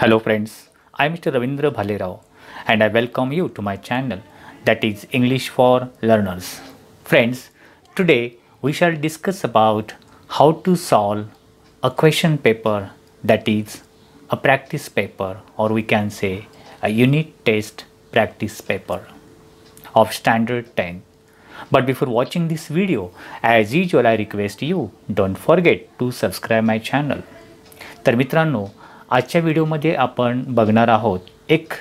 Hello friends, I am Mr. Ravindra Bhalerao and I welcome you to my channel that is English for Learners. Friends, today we shall discuss about how to solve a question paper that is a practice paper or we can say a unit test practice paper of standard 10. But before watching this video, as usual I request you don't forget to subscribe my channel. तर आजच्या व्हिडिओमध्ये आपण बघणार आहोत एक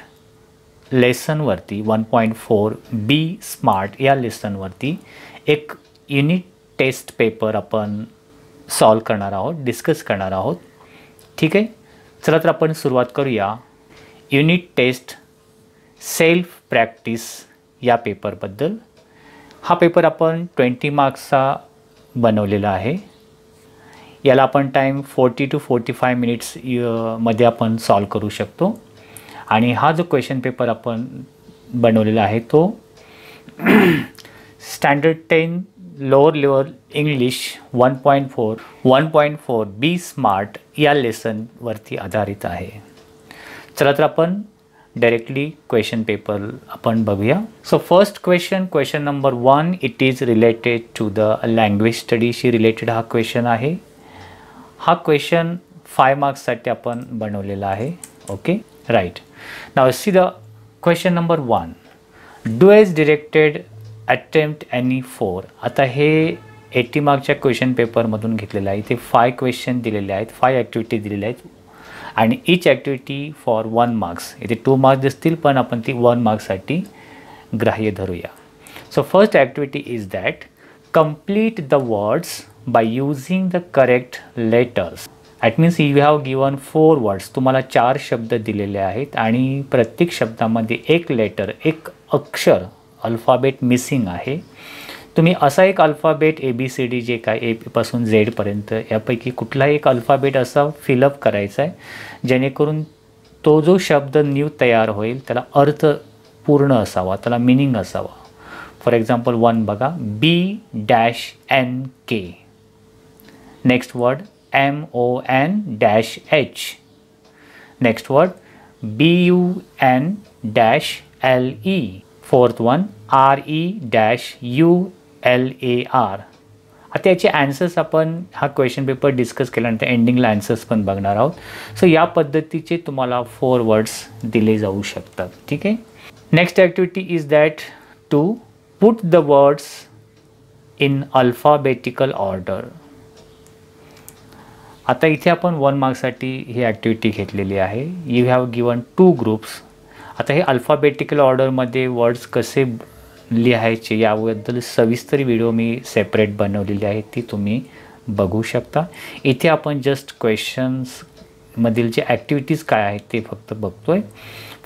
लेसनवरती one point four be smart या लेसनवरती एक युनिट टेस्ट पेपर आपण सॉल्व करणार आहोत डिस्कस करणार आहोत ठीक आहे चला तर आपण सुरुवात करूया युनिट टेस्ट सेल्फ प्रॅक्टिस या पेपरबद्दल हा पेपर आपण ट्वेंटी मार्क्सचा बनवलेला आहे याला आपण time forty two forty five minutes मध्ये आपण सॉल्व करू शकतो आणि हा जो क्वेश्चन पेपर आपण बनवलेला आहे तो standard ten lower level English one point four one point four be smart या लेसनवरती आधारित आहे चला तर आपण डायरेक्टली क्वेश्चन पेपर आपण बघूया so first question question number one it is related to the language स्टडीशी रिलेटेड हा क्वेश्चन आहे हा क्वेश्चन फाय मार्क्ससाठी आपण बनवलेला आहे okay right now see the question number one do as directed attempt any four आता हे एटी मार्कच्या क्वेश्चन पेपरमधून घेतलेलं आहे इथे फाय क्वेश्चन दिलेले आहेत फाय ॲक्टिव्हिटी दिलेल्या आहेत आणि each activity for one marks इथे टू मार्क्स दिसतील पण आपण ती वन मार्क्ससाठी ग्राह्य धरूया so first activity is that complete the words by using the correct letters at means you have given four words तुम्हाला चार शब्द दिलेले आहेत आणि प्रत्येक शब्दामध्ये एक लेटर एक अक्षर अल्फाबेट मिसिंग आहे तुम्ही असा एक alphabet A B C D जे काय ए पासून झेडपर्यंत यापैकी कुठलाही एक अल्फाबेट असा फिलअप करायचा आहे जेणेकरून तो जो शब्द न्यू तयार होईल त्याला अर्थ पूर्ण असावा त्याला मिनिंग असावा फॉर एक्झाम्पल वन बघा B dash N K Next word M O N dash H. Next word B U N dash L E. Fourth one R E dash U L A R. आता याचे answers आपण हा question paper discuss केल्यानंतर एंडिंगला answers पण बघणार आहोत so या पद्धतीचे तुम्हाला फोर वर्ड्स दिले जाऊ शकतात ठीक आहे next activity is that to put the words in alphabetical order आता इथे आपण वन मार्क्ससाठी ही ॲक्टिव्हिटी घेतलेली आहे you have given two groups आता हे अल्फाबेटिकल ऑर्डरमध्ये वर्ड्स कसे लिहायचे याबद्दल सविस्तर व्हिडिओ मी सेपरेट बनवलेली आहे ती तुम्ही बघू शकता इथे आपण जस्ट क्वेश्चन्समधील जे ॲक्टिव्हिटीज काय आहेत ते फक्त बघतो आहे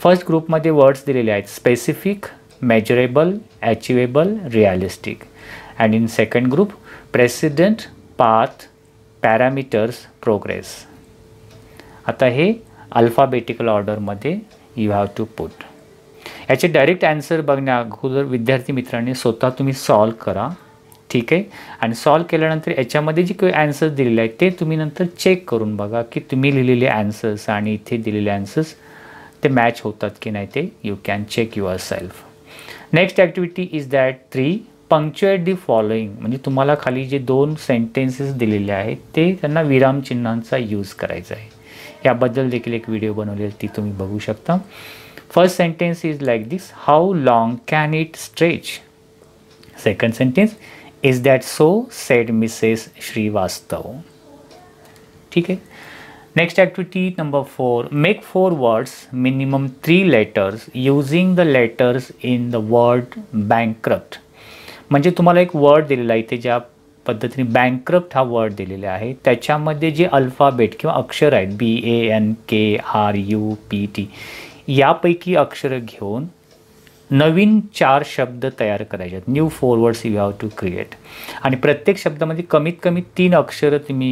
फर्स्ट ग्रुपमध्ये वर्ड्स दिलेले आहेत specific measurable achievable realistic and in second group president path parameters progress आता हे अल्फाबेटिकल ऑर्डरमध्ये यू हॅव टू पुट याचे डायरेक्ट ॲन्सर बघण्या अगोदर विद्यार्थी मित्रांनी स्वतः तुम्ही सॉल्व करा ठीक आहे आणि सॉल्व केल्यानंतर याच्यामध्ये जे काही ॲन्सर्स दिलेले आहेत ते तुम्ही नंतर चेक करून बघा की तुम्ही लिहिलेले ॲन्सर्स आणि इथे दिलेले ॲन्सर्स ते मॅच होतात की नाही ते you can check yourself next activity is that three punctuate the following म्हणजे तुम्हाला खाली जे दोन सेंटेन्सेस दिलेले आहेत ते त्यांना विरामचिन्हांचा यूज करायचा आहे याबद्दल देखील एक व्हिडिओ बनवलेला ती तुम्ही बघू शकता first sentence is like this how long can it stretch second sentence is that so said Mrs Shrivastava ठीक आहे next activity number four make four words minimum three letters using the letters in the word bankrupt म्हणजे तुम्हाला एक word दिलेला आहे इथे ज्या पद्धतीने बँक्रप्ट हा वर्ड दिलेला आहे त्याच्यामध्ये जे अल्फाबेट किंवा अक्षर आहेत B A N K R U P T यापैकी अक्षरं घेऊन नवीन चार शब्द तयार करायचे आहेत new four words you have to create आणि प्रत्येक शब्दामध्ये कमीत कमी तीन अक्षरं तुम्ही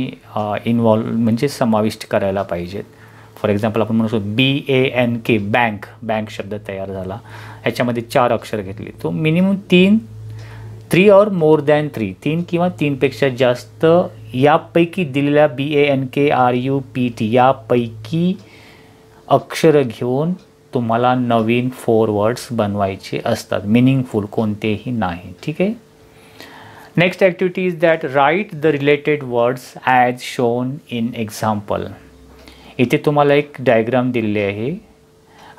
इन्वॉल्व म्हणजे समाविष्ट करायला पाहिजेत फॉर एक्झाम्पल आपण म्हणू शकतो B A N K bank bank शब्द तयार झाला ह्याच्यामध्ये चार अक्षर घेतली तो मिनिमम तीन three or more than three तीन किंवा तीनपेक्षा जास्त यापैकी दिलेल्या B A N K R U P T यापैकी अक्षरं घेऊन तुम्हाला नवीन फोर वर्ड्स बनवायचे असतात मिनिंगफुल कोणतेही नाही ठीक आहे next activity is that write the related words as shown in example इथे तुम्हाला एक डायग्राम दिलेली आहे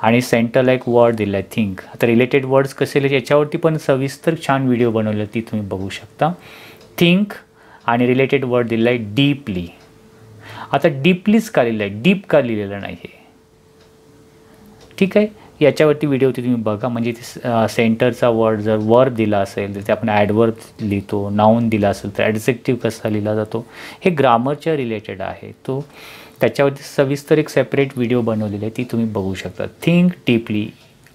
आणि सेंटरला एक वर्ड दिलं आहे थिंक आता रिलेटेड वर्ड्स कसे लिहिले याच्यावरती पण सविस्तर छान व्हिडिओ बनवले ती तुम्ही बघू शकता थिंक आणि रिलेटेड वर्ड दिलं आहे डीपली आता डीपलीच का लिहिलं आहे डीप का लिहिलेलं नाही हे ठीक आहे याच्यावरती व्हिडिओवरती तुम्ही बघा म्हणजे ते सेंटरचा वर्ड जर वर्ब दिला असेल तर ते आपण ॲडवर्ब लिहितो नाऊन दिला असेल तर ॲडजेक्टिव्ह कसा लिहिला जातो हे ग्रामरच्या रिलेटेड आहे तो त्याच्यावरती सविस्तर एक सेपरेट व्हिडिओ बनवलेले आहे ती तुम्ही बघू शकता think deeply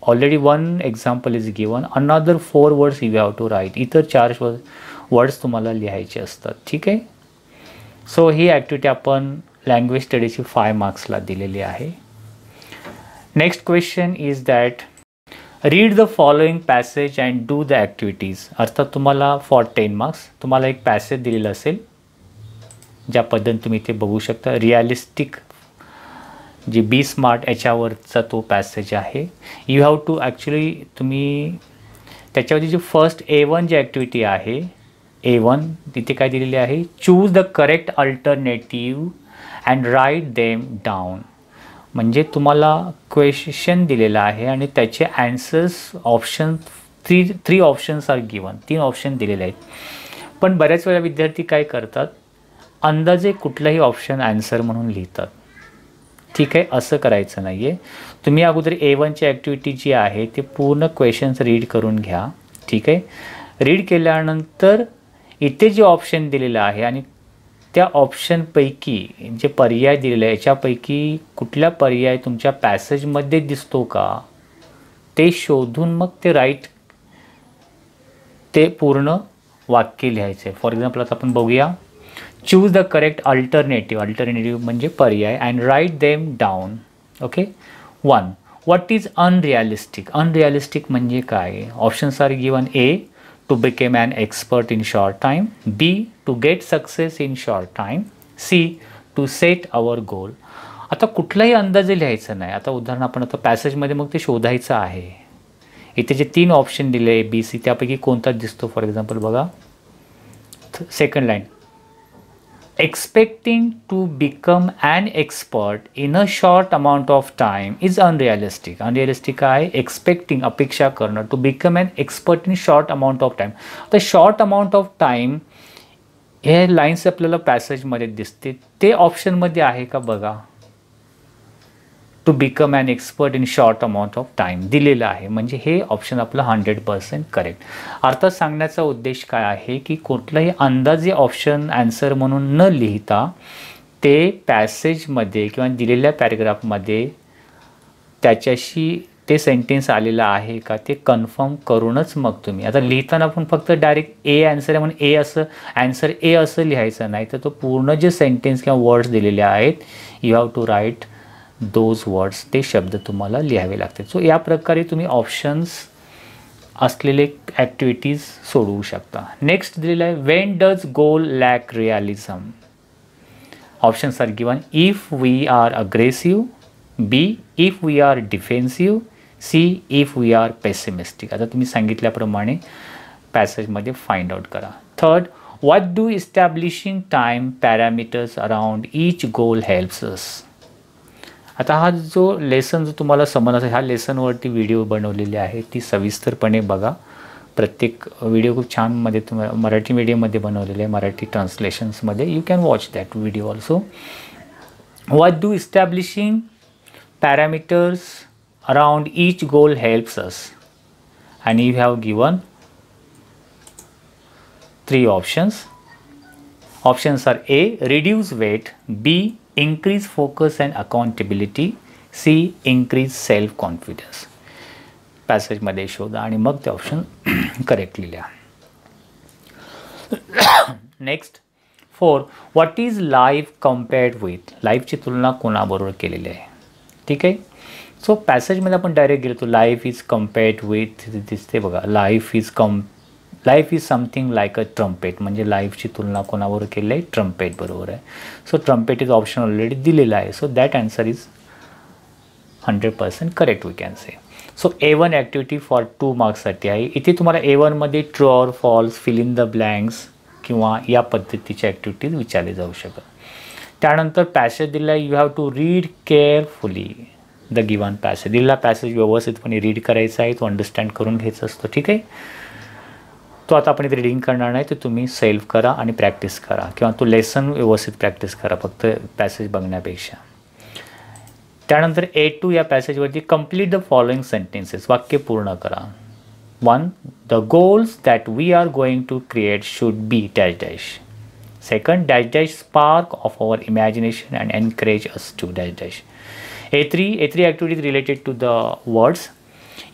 already one example is given another four words you have to write इतर चार वर्ड्स तुम्हाला लिहायचे असतात ठीक आहे सो ही ॲक्टिव्हिटी आपण लँग्वेज स्टडीची फाय मार्क्सला दिलेली आहे next question is that read the following passage and do the activities अर्थात तुम्हाला फॉर टेन मार्क्स तुम्हाला एक पॅसेज दिलेला असेल ज्या पद्धतीने तुम्ही ते बघू शकता रिअलिस्टिक जे बी स्मार्ट याच्यावरचा तो पॅसेज आहे यू हॅव टू ॲक्च्युली तुम्ही त्याच्यावरती जी फर्स्ट ए वन जी ॲक्टिव्हिटी आहे ए वन तिथे काय दिलेली आहे choose the correct alternative and write them down म्हणजे तुम्हाला क्वेश्चन दिलेलं आहे आणि त्याचे answers option three three options are given तीन ऑप्शन दिलेले आहेत पण बऱ्याच वेळा विद्यार्थी काय करतात अंदाजे कुठलाही ऑप्शन आन्सर म्हणून लिहितात ठीक आहे असं करायचं नाही आहे तुम्ही अगोदर ए वनची ॲक्टिव्हिटी जी आहे ते पूर्ण क्वेश्चन्स रीड करून घ्या ठीक आहे रीड केल्यानंतर इथे जे ऑप्शन दिलेलं आहे आणि त्या ऑप्शनपैकी जे पर्याय दिलेले आहे याच्यापैकी कुठला पर्याय तुमच्या पॅसेजमध्ये दिसतो का ते शोधून मग ते राईट ते पूर्ण वाक्य लिहायचे फॉर एक्झाम्पल आता आपण बघूया choose the correct alternative alternative म्हणजे पर्याय and write them down okay one what is unrealistic unrealistic म्हणजे काय options are given A to became an expert in short time B to get success in short time C to set our goal आता कुठलाही अंदाज लिहायचा नाही आता उदाहरण आपण आता पॅसेजमध्ये मग ते शोधायचं आहे इथे जे तीन ऑप्शन दिले ए बी सी त्यापैकी कोणता दिसतो फॉर एक्झाम्पल बघा second line expecting to become an expert in a short amount of time is unrealistic unrealistic I expecting apeksha karna to become an expert in short amount of time the short amount of time हे eh, lines आपल्याला पॅसेजमध्ये दिसते ते ऑप्शनमध्ये आहे का बघा to become an expert in short amount of time दिलेलं आहे म्हणजे हे ऑप्शन आपलं हंड्रेड पर्सेंट करेक्ट अर्थात सांगण्याचा उद्देश काय आहे की कुठलंही अंदाजे ऑप्शन ॲन्सर म्हणून न लिहिता ते पॅसेजमध्ये किंवा दिलेल्या पॅरेग्राफमध्ये त्याच्याशी ते सेंटेन्स आलेलं आहे का ते कन्फर्म करूनच मग तुम्ही आता लिहिताना पण फक्त डायरेक्ट ए आन्सर आहे म्हणून ए असं ॲन्सर ए असं लिहायचं नाही तर तो पूर्ण जे सेंटेन्स किंवा वर्ड्स दिलेले आहेत you have to write those words ते शब्द तुम्हाला लिहावे लागतील सो या प्रकारे तुम्ही ऑप्शन्स असलेले ॲक्टिव्हिटीज सोडवू शकता नेक्स्ट दिलेलं आहे when does goal lack realism options are given if we are aggressive B if we are defensive C if we are pessimistic आता तुम्ही सांगितल्याप्रमाणे पॅसेजमध्ये फाइंड आउट करा third what do establishing time parameters around each goal helps आता हा जो lesson जो तुम्हाला समज ह्या लेसनवरती व्हिडिओ बनवलेली आहे ती सविस्तरपणे बघा प्रत्येक व्हिडिओ खूप छानमध्ये तुम्हाला मराठी मीडियममध्ये बनवलेले आहे मराठी ट्रान्सलेशन्समध्ये you can watch that video also what do establishing parameters around each goal helps us and you have given three options options are A reduce weight B increase focus and accountability C self self confidence पॅसेजमध्ये शोधा आणि मग ते option correctly लिहा next four what is life compared with लाईफची तुलना कोणाबरोबर केलेली आहे ठीक आहे सो पॅसेजमध्ये आपण डायरेक्ट गेलो तो लाईफ इज कम्पेअर्ड विथ दिसते बघा life is come life is something like a trumpet म्हणजे लाईफची तुलना कोणावर केली आहे ट्रम्पेट बरोबर आहे so trumpet is option already दिलेला आहे so that answer is hundred percent correct we can say so A one activity for two मार्क्ससाठी आहे इथे तुम्हाला ए वनमध्ये true or false fill in the blanks किंवा या पद्धतीच्या ॲक्टिव्हिटीज विचारले जाऊ शकत त्यानंतर पॅसेज दिला you have to read carefully the given passage दिलेला पॅसेज व्यवस्थितपणे रीड करायचा आहे तो अंडरस्टँड करून घ्यायचा असतो ठीक आहे तो आता आपण इथे रिडिंग करणार नाही तर तुम्ही सेल्फ करा आणि प्रॅक्टिस करा किंवा तो लेसन व्यवस्थित प्रॅक्टिस करा फक्त पॅसेज बघण्यापेक्षा त्यानंतर ए टू या पॅसेजवरती कम्प्लीट द फॉलोइंग सेंटेन्सेस वाक्य पूर्ण करा one the goals that we are going to create should be dash dash second dash dash spark of our imagination and encourage us to dash dash A three A three activities related to the words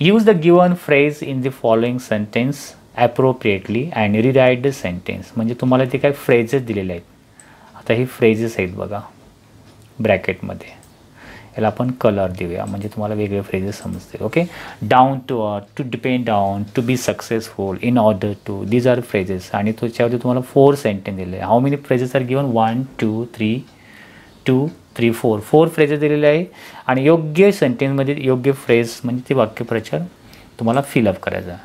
use the given phrase in the following sentence appropriately and rewrite the sentence म्हणजे तुम्हाला ते काय phrases दिलेले आहेत आता हे phrases आहेत बघा ब्रॅकेटमध्ये याला आपण कलर देऊया म्हणजे तुम्हाला वेगळे फ्रेजेस समजते okay down to earth to depend on to be successful in order to these are phrases आणि त्याच्यावरती तुम्हाला फोर सेंटेन्स दिले how many phrases are given one two three two three four four phrases दिलेले आहे आणि योग्य सेंटेन्समध्ये योग्य phrase म्हणजे ते वाक्यप्रचार तुम्हाला फिलअप करायचा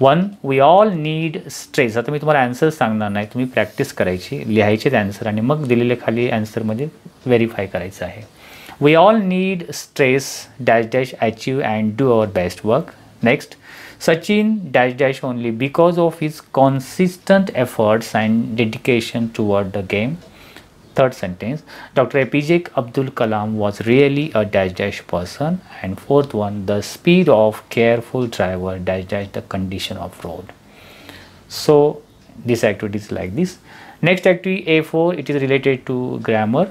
one we all need stress आता मी तुम्हाला आन्सर सांगणार नाही तुम्ही प्रॅक्टिस करायची लिहायचेच आन्सर आणि मग दिलेले खाली आन्सरमध्ये व्हेरीफाय करायचं आहे we all need stress dash dash achieve and do our best work next Sachin dash dash only because of his consistent efforts and dedication toward the game third sentence dr apj abdul kalam was really a dash dash person and fourth one the speed of careful driver dash dash the condition of road so this activity is like this next activity a4 it is related to grammar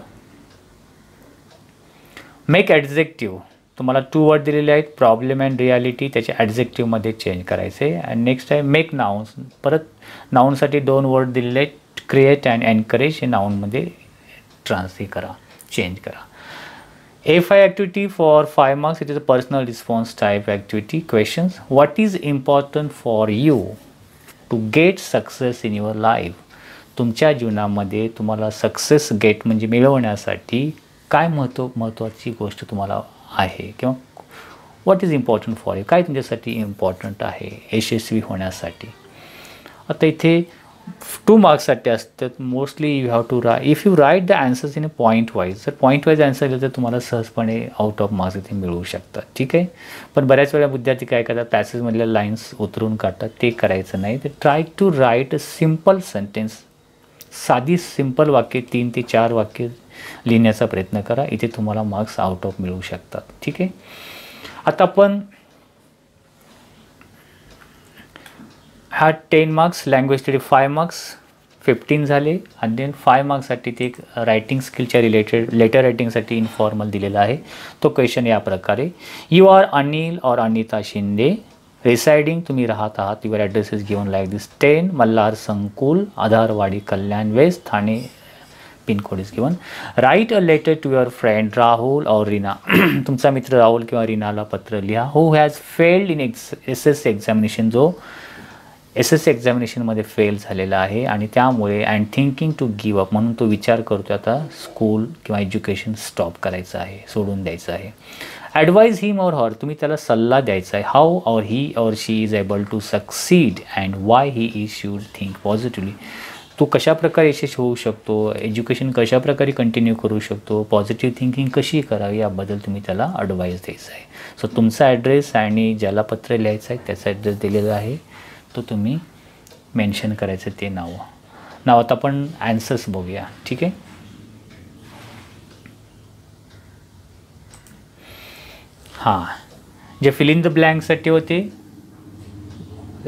make adjective तुम्हाला two word दिलेले आहेत problem and reality त्याचे ॲडझेक्टिव्हमध्ये change करायचे आहे next आहे make nouns परत नाऊनसाठी दोन word दिलेले आहेत क्रिएट अँड एनकरेज हे नाऊनमध्ये ट्रान्स करा चेंज करा A five activity for five marks it is a personal response type activity questions what is important for you to get success in your life तुमच्या जीवनामध्ये तुम्हाला success gate म्हणजे मिळवण्यासाठी काय महत्त्व महत्त्वाची गोष्ट तुम्हाला आहे किंवा what is important for you काय तुमच्यासाठी इम्पॉर्टंट आहे यशस्वी होण्यासाठी आता इथे टू मार्क्ससाठी असतात mostly you have to write if you write the the in a point wise जर पॉईंट वाईज आन्सर दिलं तर तुम्हाला सहजपणे आउट ऑफ मार्क्स इथे मिळू शकतात ठीक आहे पण बऱ्याच वेळा विद्यार्थी काय करतात पॅसेजमधल्या लाईन्स उतरून काढतात ते करायचं नाही तर try to write a simple sentence साधी सिम्पल वाक्य तीन ते चार वाक्य लिहिण्याचा प्रयत्न करा इथे तुम्हाला मार्क्स आउट ऑफ मिळू शकतात ठीक आहे आता आपण हा ten marks language study five marks fifteen झाले आणि देन फाय मार्क्ससाठी ते एक रायटिंग स्किलच्या रिलेटेड लेटर रायटिंगसाठी इन्फॉर्मल दिलेला आहे तो क्वेश्चन या प्रकारे यू आर अनिल और अनिता शिंदे रिसायडिंग तुम्ही राहत आहात your address is given like this ten Malhar Sankul Adharwadi Kalyan west Thane pin code is given write a letter to your friend Rahul or Reena तुमचा मित्र राहुल किंवा रीनाला पत्र लिहा who has failed in ex S S examination जो एस एस सी एक्झामिनेशनमध्ये फेल झालेला आहे आणि त्यामुळे and thinking to give up म्हणून तो विचार करतो आता स्कूल किंवा एज्युकेशन स्टॉप करायचं आहे सोडून द्यायचं आहे ॲडवाईज हिम ऑर हॉर तुम्ही त्याला सल्ला द्यायचा आहे how or he or she is able to succeed and why he is should think positively तो कशाप्रकारे यशस्वी होऊ शकतो एज्युकेशन कशाप्रकारे कंटिन्यू करू शकतो पॉझिटिव्ह थिंकिंग कशी करावी याबद्दल तुम्ही त्याला अडवाईस द्यायचा आहे सो तुमचा ॲड्रेस आणि ज्याला पत्र लिहायचं आहे त्याचा ॲड्रेस दिलेला आहे तो तुम्ही मेन्शन करायचं ते नाव नाव आता आपण ॲन्सर्स बघूया ठीक आहे हां जे फिल इन द ब्लँकसाठी होते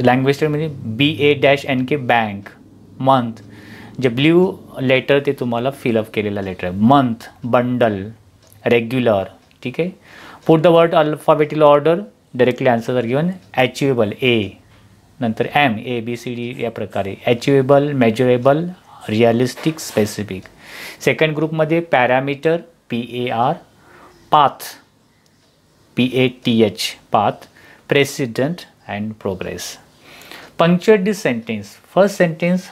लँग्वेज म्हणजे B A dash N K bank month जे ब्ल्यू लेटर ते तुम्हाला फिलअप केलेला लेटर आहे मंथ बंडल रेग्युलर ठीक आहे put the word alphabetical order directly answer are given achievable A नंतर M A B C D या प्रकारे achievable measurable realistic specific second ग्रुपमध्ये parameter P A R path P A T H path president and progress punctuate this sentence first sentence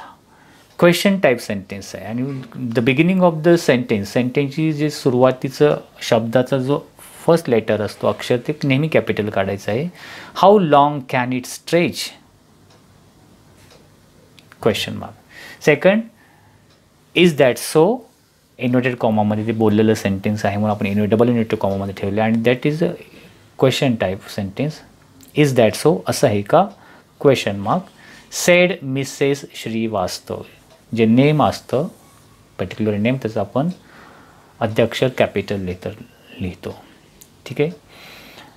question type sentence आहे आणि the beginning of the sentence सेंटेन्सची जे सुरुवातीचं शब्दाचा जो first letter असतो अक्षर ते नेहमी कॅपिटल काढायचं आहे how long can it stretch question mark second is that so inverted कॉमामध्ये ते बोललेलं सेंटेन्स आहे म्हणून आपण इन्व्हे डबल इन्वर्टेड कॉमामध्ये ठेवले आणि that is a question type sentence is that so असं आहे का question mark said Mrs Shrivastava जे नेम असतं पर्टिक्युलर नेम त्याचं आपण अध्यक्ष कॅपिटल लेटर लिहितो ठीक आहे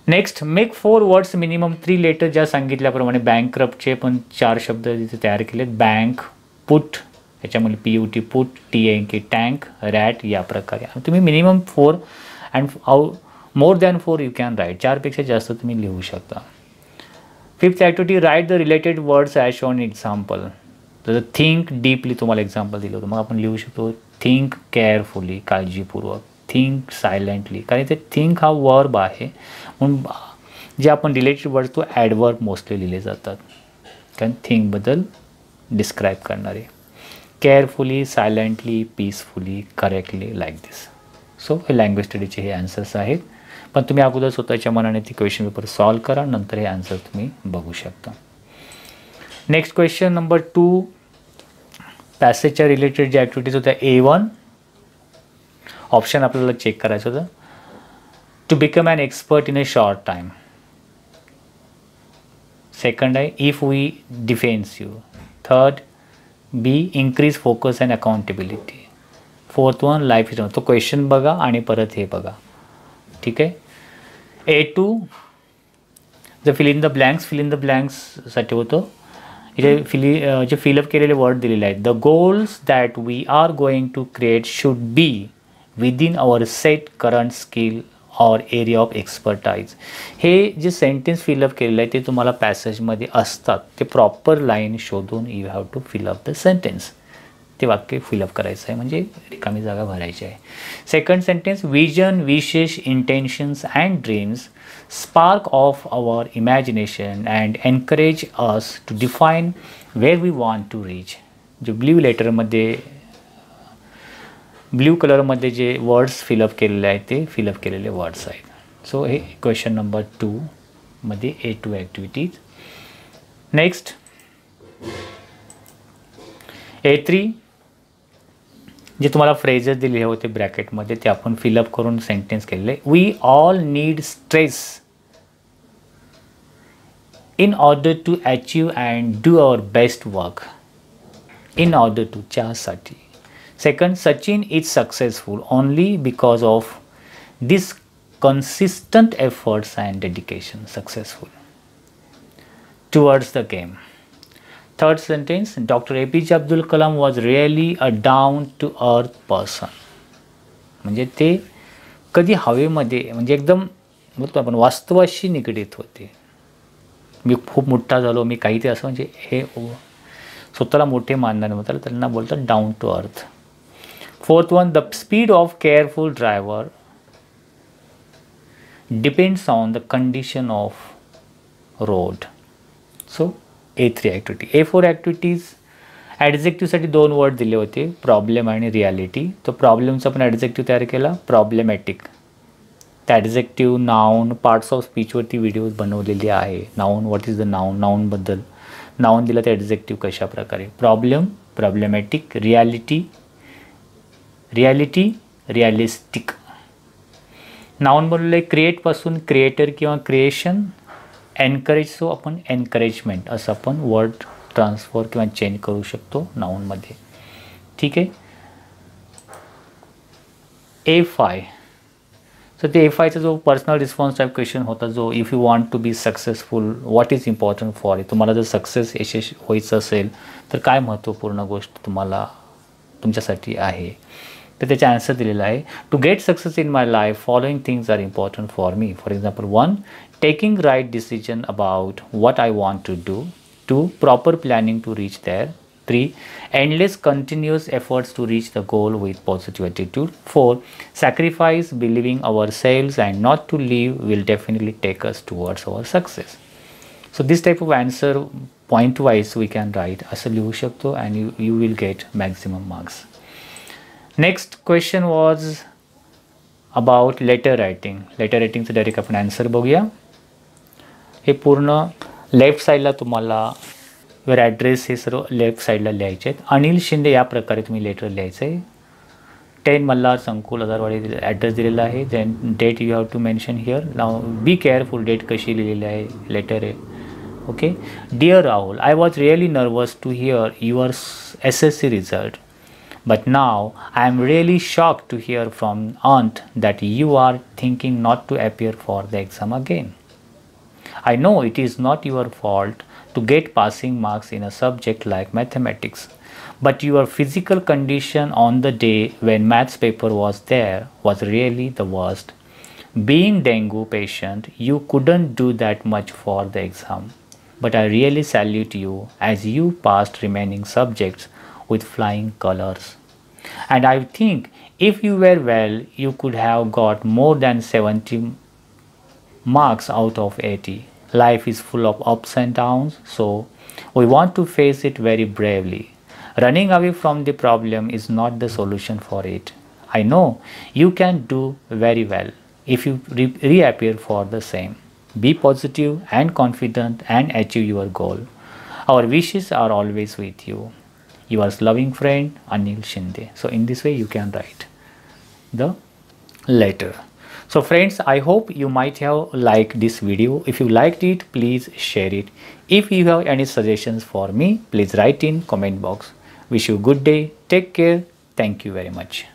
next make four words minimum three letter ज्या सांगितल्याप्रमाणे बँक क्रपचे पण चार शब्द तिथे तयार केलेत बँक पुट याच्यामध्ये P U T put T N K tank rat या प्रकारे तुम्ही मिनिमम फोर अँड आऊ more than four you can write चारपेक्षा जास्त तुम्ही लिहू शकता fifth activity write the related words as on example जसं थिंक डीपली तुम्हाला एक्झाम्पल दिलं होतं मग आपण लिहू शकतो थिंक केअरफुली काळजीपूर्वक थिंक सायलेंटली कारण इथे थिंक हा वर्ब आहे म्हणून जे आपण रिलेटेड वर्ड तो ॲडवर्ब मोस्टली लिहिले जातात कारण थिंकबद्दल डिस्क्राईब करणारे carefully silently peacefully correctly like this so हे लँग्वेज स्टडीचे हे आन्सर्स आहेत पण तुम्ही अगोदर स्वतःच्या मनाने ती क्वेश्चन पेपर सॉल्व करा नंतर हे आन्सर तुम्ही बघू शकता नेक्स्ट क्वेश्चन नंबर टू पॅसेजच्या रिलेटेड ज्या ॲक्टिव्हिटीज होत्या ए वन ऑप्शन आपल्याला चेक करायचं होतं to become an expert in a short time second आहे if we defence you third B increase focus and accountability fourth one life is तो question बघा आणि परत हे बघा ठीक आहे A two the fill in the blanks fill in the ब्लँक्ससाठी होतो इथे फिली जे फिलअप केलेले वर्ड दिलेले आहेत the goals that we are going to create should be within our set current skill or area of expertise हे जे सेंटेन्स फिलअप केलेलं आहे ते तुम्हाला पॅसेजमध्ये असतात ते प्रॉपर लाईन शोधून you have to fill up the sentence ते वाक्य फिलअप करायचं आहे म्हणजे रिकामी जागा भरायची आहे सेकंड सेंटेन्स विजन विशेष intentions and dreams spark of our imagination and encourage us to define where we want to reach जो ब्ल्यू लेटरमध्ये ब्ल्यू कलरमध्ये जे वर्ड्स फिलअप केलेले आहेत ते फिलअप केलेले वर्ड्स आहेत सो हे क्वेश्चन नंबर टूमध्ये A two activities next A three जे तुम्हाला फ्रेजेस दिलेले होते ब्रॅकेटमध्ये ते आपण फिलअप करून सेंटेन्स केलेले we all need stress in order to achieve and do our best work in order to च्यासाठी Second, Sachin is successful only because of this consistent efforts and dedication successful towards the game. Third sentence, Dr. APJ Abdul Kalam was really a down to earth person. म्हणजे ते कधी हवेमध्ये म्हणजे एकदम बोलतो आपण वास्तवाशी निगडीत होते मी खूप मोठा झालो मी काही ते असं म्हणजे हे स्वतःला मोठे मानणारे होतात त्यांना बोलतात down to earth Fourth one, the speed of careful driver depends on the condition of road. So, A3 activity. A4 activities, adjective साथी दोन वर्ड दिले होते, problem आणी reality. तो problems अपने adjective तयार केला, problematic. Adjective, noun, parts of speech वर्ती videos बनो लेले आए. Noun, what is the noun? Noun बदल. Noun दिला ते adjective कशा प्रकारे. Problem, problematic, reality. Reality realistic noun बोललेलं आहे क्रिएटपासून क्रिएटर किंवा क्रिएशन एनकरेज सो आपण एनकरेजमेंट असं आपण वर्ड ट्रान्सफर किंवा चेंज करू शकतो नाऊनमध्ये ठीक आहे ए फाय सो ते एफ आयचा जो पर्सनल रिस्पॉन्स टाईप क्वेश्चन होता जो if you want to be successful what is important for तुम्हाला जर सक्सेस यशस्वी व्हायचं असेल तर काय महत्त्वपूर्ण गोष्ट तुम्हाला तुमच्यासाठी आहे तर त्याचा आन्सर दिलेला आहे to get success in my life following for are important for me for example one taking right decision about what I want to do two proper planning to reach three endless continuous efforts to reach the goal with positive attitude four sacrifice believing ourselves and not to leave will definitely take us towards our success so this type of answer point wise we can write as a shakto and you, you will get maximum marks next question was about letter writing letter रायटिंगचं direct आपण answer बघूया हे पूर्ण left साईडला तुम्हाला वेर address हे सर्व left साईडला लिहायचे आहेत अनिल शिंदे या प्रकारे तुम्ही लेटर लिहायचं आहे टेन मल्हार संकुल हजारवाडी ॲड्रेस दिलेला आहे then date you have to mention here नाव बी केअरफुल डेट कशी लिहिलेली आहे लेटर आहे okay dear Rahul I was really nervous to hear your S S C result But now I am really shocked to hear from aunt that you are thinking not to appear for the exam again. I know it is not your fault to get passing marks in a subject like mathematics, but your physical condition on the day when maths paper was there was really the worst. Being dengue patient, you couldn't do that much for the exam. But I really salute you as you passed remaining subjects with flying colors. And I think if you were well, you could have got more than 70 marks out of 80. Life is full of ups and downs, so we want to face it very bravely. Running away from the problem is not the solution for it. I know you can do very well if you re reappear for the same. Be positive and confident and achieve your goal. Our wishes are always with you yours loving friend Anil Shinde. So in this way you can write the letter. So friends, I hope you might have liked this video. If you liked it, please share it. If you have any suggestions for me, please write in comment box. Wish you good day. Take care. Thank you very much.